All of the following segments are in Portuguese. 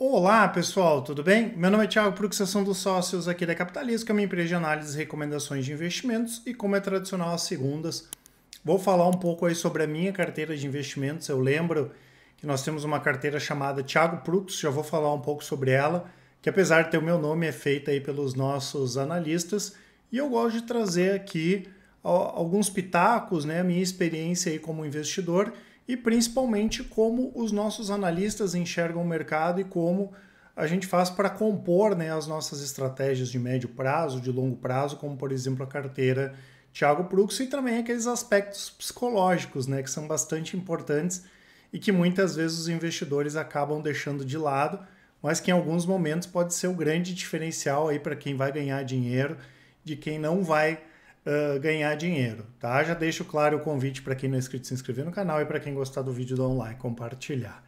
Olá pessoal, tudo bem? Meu nome é Thiago Pruxação dos Sócios aqui da Capitalismo, que é uma empresa de análise e recomendações de investimentos e como é tradicional às segundas, vou falar um pouco aí sobre a minha carteira de investimentos. Eu lembro que nós temos uma carteira chamada Thiago Prux, já vou falar um pouco sobre ela, que apesar de ter o meu nome é feita aí pelos nossos analistas e eu gosto de trazer aqui alguns pitacos, né, a minha experiência aí como investidor e principalmente como os nossos analistas enxergam o mercado e como a gente faz para compor né, as nossas estratégias de médio prazo, de longo prazo, como por exemplo a carteira Thiago Prux e também aqueles aspectos psicológicos né, que são bastante importantes e que muitas vezes os investidores acabam deixando de lado, mas que em alguns momentos pode ser o grande diferencial aí para quem vai ganhar dinheiro, de quem não vai eh, ganhar dinheiro, tá? Já deixo claro o convite para quem não é inscrito se inscrever no canal e para quem gostar do vídeo um online compartilhar.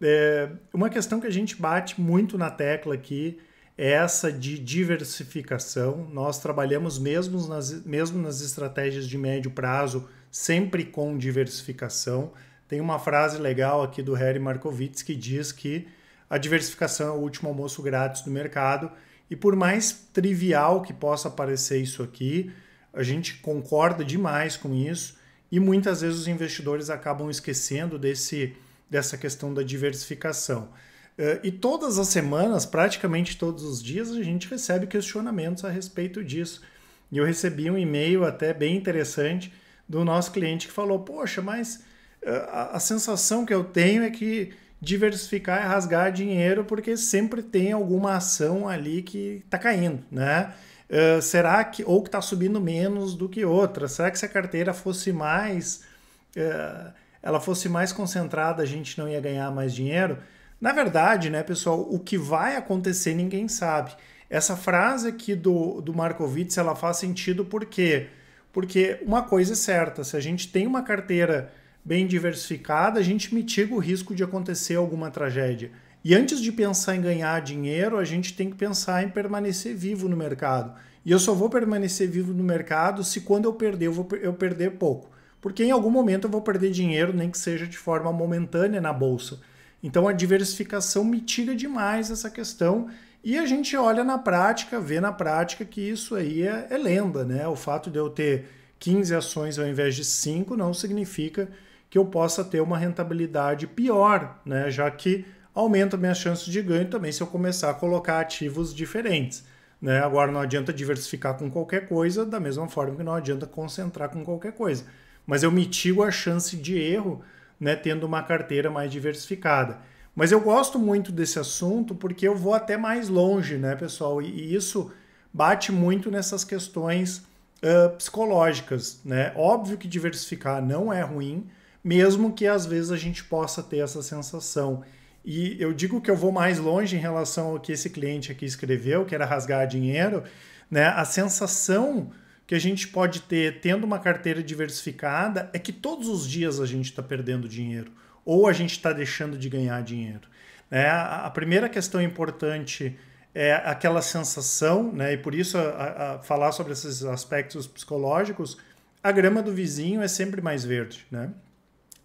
É, uma questão que a gente bate muito na tecla aqui é essa de diversificação. Nós trabalhamos mesmo nas, mesmo nas estratégias de médio prazo, sempre com diversificação. Tem uma frase legal aqui do Harry Markowitz que diz que a diversificação é o último almoço grátis do mercado. E por mais trivial que possa parecer isso aqui, a gente concorda demais com isso e muitas vezes os investidores acabam esquecendo desse, dessa questão da diversificação. Eh, e todas as semanas, praticamente todos os dias, a gente recebe questionamentos a respeito disso. E eu recebi um e-mail até bem interessante do nosso cliente que falou: Poxa, mas eh, a, a sensação que eu tenho é que diversificar é rasgar dinheiro porque sempre tem alguma ação ali que está caindo, né? Ah, será que ou que está subindo menos do que outra? Será que se a carteira fosse mais uh, ela fosse mais concentrada, a gente não ia ganhar mais dinheiro? Na verdade, né, pessoal, o que vai acontecer ninguém sabe. Essa frase aqui do, do Markowitz ela faz sentido por quê? Porque uma coisa é certa, se a gente tem uma carteira bem diversificada, a gente mitiga o risco de acontecer alguma tragédia. E antes de pensar em ganhar dinheiro, a gente tem que pensar em permanecer vivo no mercado. E eu só vou permanecer vivo no mercado se quando eu perder, eu vou eu perder pouco. Porque em algum momento eu vou perder dinheiro, nem que seja de forma momentânea na bolsa. Então a diversificação mitiga demais essa questão e a gente olha na prática, vê na prática que isso aí é, é, lenda, né? O fato de eu ter 15 ações ao invés de 5 não significa que eu possa ter uma rentabilidade pior, né? Já que aumenta minhas chances de ganho também se eu começar a colocar ativos diferentes. Né? Agora não adianta diversificar com qualquer coisa, da mesma forma que não adianta concentrar com qualquer coisa. Mas eu mitigo a chance de erro né, tendo uma carteira mais diversificada. Mas eu gosto muito desse assunto porque eu vou até mais longe, né, pessoal? E, isso bate muito nessas questões uh, psicológicas, né? Óbvio que diversificar não é ruim, mesmo que às vezes a gente possa ter essa sensação e eu digo que eu vou mais longe em relação ao que esse cliente aqui escreveu, que era rasgar dinheiro, né? A sensação que a gente pode ter tendo uma carteira diversificada é que todos os dias a gente está perdendo dinheiro ou a gente está deixando de ganhar dinheiro. Né? A primeira questão importante é aquela sensação, né? e por isso a, a falar sobre esses aspectos psicológicos, a grama do vizinho é sempre mais verde. Né?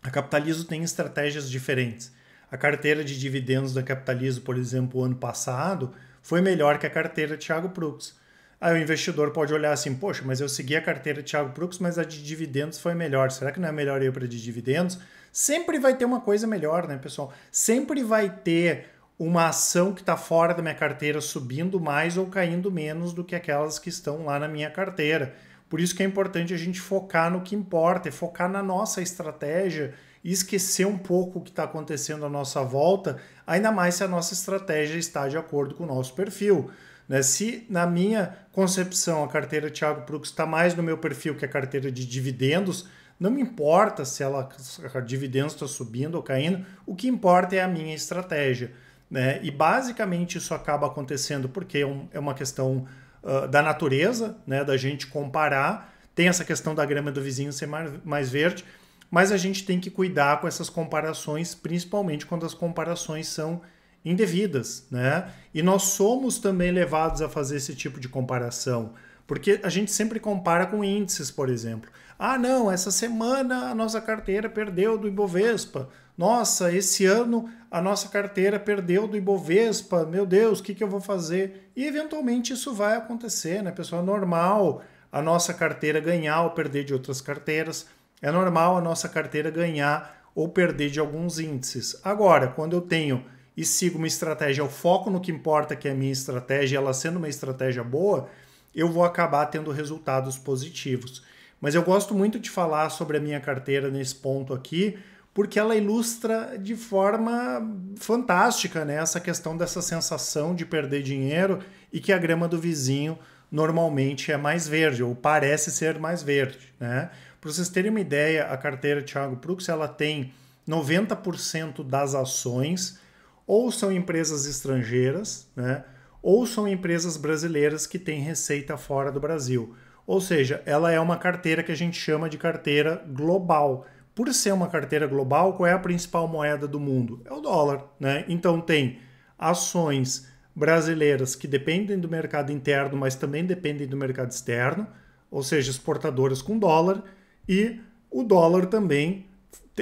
A capitalismo tem estratégias diferentes. A carteira de dividendos da capitalismo, por exemplo, o ano passado, foi melhor que a carteira de Thiago Prux. Aí o investidor pode olhar assim, poxa, mas eu segui a carteira de Thiago Prux, mas a de dividendos foi melhor. Será que não é melhor eu para de dividendos? Sempre vai ter uma coisa melhor, né, pessoal? Sempre vai ter uma ação que está fora da minha carteira subindo mais ou caindo menos do que aquelas que estão lá na minha carteira. Por isso que é importante a gente focar no que importa, e focar na nossa estratégia e esquecer um pouco o que está acontecendo à nossa volta, ainda mais se a nossa estratégia está de acordo com o nosso perfil. Né? Se, na minha concepção, a carteira Thiago Prux está mais no meu perfil que a carteira de dividendos, não me importa se ela a dividendos está subindo ou caindo, o que importa é a minha estratégia. Né? E basicamente isso acaba acontecendo porque é, é uma questão uh, da natureza, né? da gente comparar. Tem essa questão da grama do vizinho ser mais verde, mas a gente tem que cuidar com essas comparações, principalmente quando as comparações são indevidas, né? E nós somos também levados a fazer esse tipo de comparação, porque a gente sempre compara com índices, por exemplo. Ah, não, essa semana a nossa carteira perdeu do Ibovespa. Nossa, esse ano a nossa carteira perdeu do Ibovespa. Meu Deus, o que, que eu vou fazer? E eventualmente isso vai acontecer, né, pessoal? É normal a nossa carteira ganhar ou perder de outras carteiras é normal a nossa carteira ganhar ou perder de alguns índices. Agora, quando eu tenho e sigo uma estratégia, eu foco no que importa, que é a minha estratégia, ela sendo uma estratégia boa, eu vou acabar tendo resultados positivos. Mas eu gosto muito de falar sobre a minha carteira nesse ponto aqui, porque ela ilustra de forma fantástica né, essa questão dessa sensação de perder dinheiro e que a grama do vizinho normalmente é mais verde, ou parece ser mais verde. Né? Para vocês terem uma ideia, a carteira Thiago Prux ela tem 90% das ações ou são empresas estrangeiras, né? ou são empresas brasileiras que têm receita fora do Brasil. Ou seja, ela é uma carteira que a gente chama de carteira global. Por ser uma carteira global, qual é a principal moeda do mundo? É o dólar, né? Então tem ações brasileiras que dependem do mercado interno, mas também dependem do mercado externo, ou seja, exportadoras com dólar, e o dólar também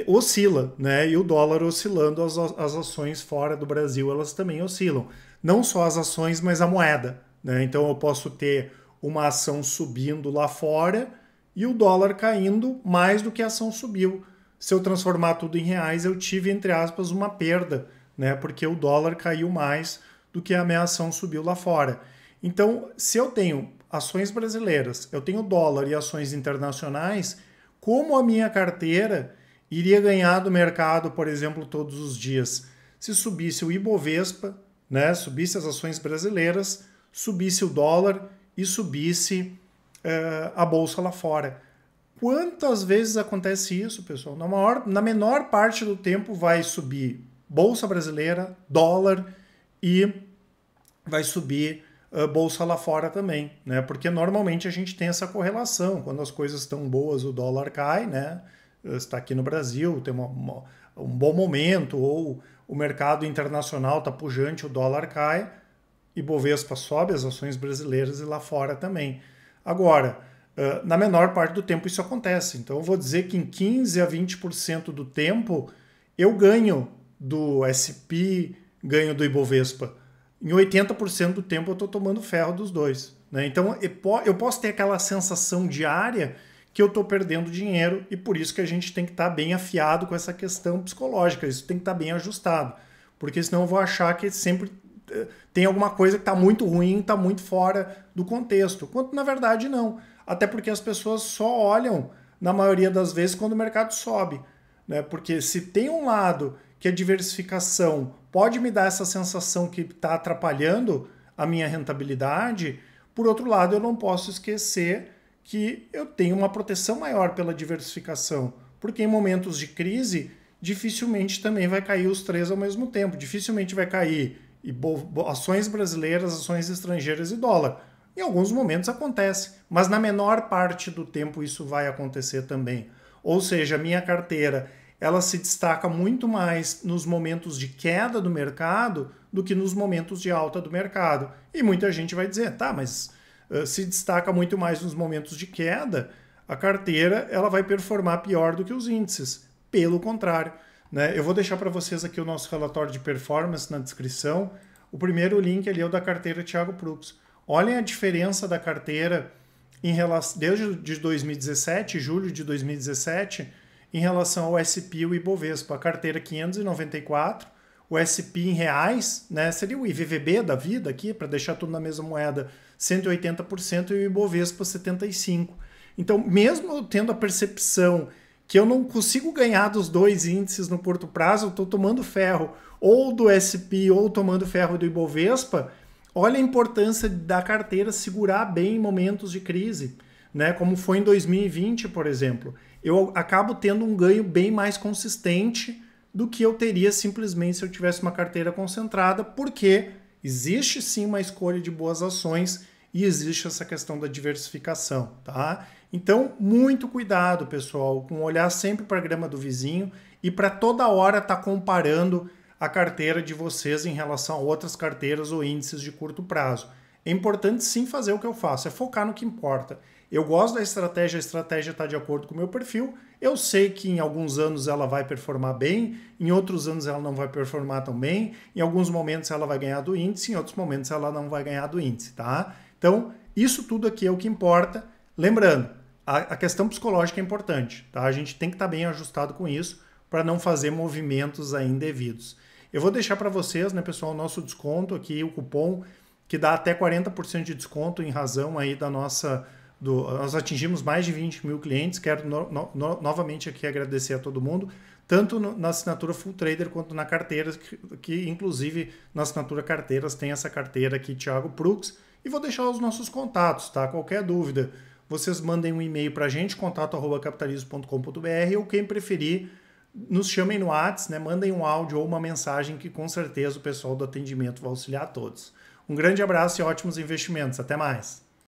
oscila, né? E o dólar oscilando, as, as ações fora do Brasil elas também oscilam. Não só as ações, mas a moeda. Né? Então eu posso ter uma ação subindo lá fora e o dólar caindo mais do que a ação subiu. Se eu transformar tudo em reais, eu tive, entre aspas, uma perda, né? Porque o dólar caiu mais do que a minha ação subiu lá fora. Então, se eu tenho ações brasileiras, eu tenho dólar e ações internacionais, como a minha carteira iria ganhar do mercado, por exemplo, todos os dias. Se subisse o Ibovespa, né, subisse as ações brasileiras, subisse o dólar e subisse uh, a bolsa lá fora. Quantas vezes acontece isso, pessoal? Na, maior, na menor parte do tempo vai subir bolsa brasileira, dólar e vai subir ah, bolsa lá fora também, né? Porque normalmente a gente tem essa correlação. Quando as coisas estão boas, o dólar cai, né? Ah, está aqui no Brasil, tem uma, uma, um bom momento, ou o mercado internacional está pujante, o dólar cai, e Bovespa sobe, as ações brasileiras e lá fora também. Agora, ah, na menor parte do tempo isso acontece. Então eu vou dizer que em 15 a 20% do tempo eu ganho do SP, ganho do Ibovespa em 80% do tempo eu estou tomando ferro dos dois. Né? Então eu posso ter aquela sensação diária que eu estou perdendo dinheiro e por isso que a gente tem que estar tá bem afiado com essa questão psicológica, isso tem que estar tá bem ajustado, porque senão eu vou achar que sempre eh, tem alguma coisa que está muito ruim, está muito fora do contexto, quanto na verdade não. Até porque as pessoas só olham, na maioria das vezes, quando o mercado sobe. Né? Porque se tem um lado que a é diversificação pode me dar essa sensação que está atrapalhando a minha rentabilidade, por outro lado, eu não posso esquecer que eu tenho uma proteção maior pela diversificação, porque em momentos de crise, dificilmente também vai cair os três ao mesmo tempo, dificilmente vai cair ações brasileiras, ações estrangeiras e dólar. Em alguns momentos acontece, mas na menor parte do tempo isso vai acontecer também. Ou seja, a minha carteira ela se destaca muito mais nos momentos de queda do mercado do que nos momentos de alta do mercado. E muita gente vai dizer, tá, mas uh, se destaca muito mais nos momentos de queda, a carteira ela vai performar pior do que os índices. Pelo contrário, né? Eu vou deixar para vocês aqui o nosso relatório de performance na descrição. O primeiro link ali é o da carteira Thiago Prux. Olhem a diferença da carteira em relação desde de 2017, julho de 2017 em relação ao SP e o Ibovespa. A carteira 594, o SP em reais, né, seria o IVVB da vida aqui, para deixar tudo na mesma moeda, 180% e o Ibovespa 75%. Então, mesmo tendo a percepção que eu não consigo ganhar dos dois índices no curto prazo, eu estou tomando ferro ou do SP ou tomando ferro do Ibovespa, olha a importância da carteira segurar bem em momentos de crise, né? como foi em 2020, por exemplo eu acabo tendo um ganho bem mais consistente do que eu teria simplesmente se eu tivesse uma carteira concentrada, porque existe sim uma escolha de boas ações e existe essa questão da diversificação, tá? Então, muito cuidado, pessoal, com olhar sempre para a grama do vizinho e para toda hora estar tá comparando a carteira de vocês em relação a outras carteiras ou índices de curto prazo. É importante sim fazer o que eu faço, é focar no que importa. Eu gosto da estratégia, a estratégia está de acordo com o meu perfil. Eu sei que em alguns anos ela vai performar bem, em outros anos ela não vai performar tão bem, em alguns momentos ela vai ganhar do índice, em outros momentos ela não vai ganhar do índice, tá? Então, isso tudo aqui é o que importa. Lembrando, a, a questão psicológica é importante, tá? A gente tem que estar tá bem ajustado com isso para não fazer movimentos aí indevidos. Eu vou deixar para vocês, né, pessoal, o nosso desconto aqui, o cupom que dá até 40% de desconto em razão aí da nossa. Do, nós atingimos mais de 20 mil clientes. Quero no, no, novamente aqui agradecer a todo mundo, tanto no, na assinatura Full Trader quanto na carteira, que, que, inclusive na assinatura Carteiras tem essa carteira aqui, Thiago Prux. E vou deixar os nossos contatos, tá? Qualquer dúvida, vocês mandem um e-mail para a gente, contato.capitalismo.com.br ou quem preferir, nos chamem no Whats, né? mandem um áudio ou uma mensagem que com certeza o pessoal do atendimento vai auxiliar a todos. Um grande abraço e ótimos investimentos. Até mais.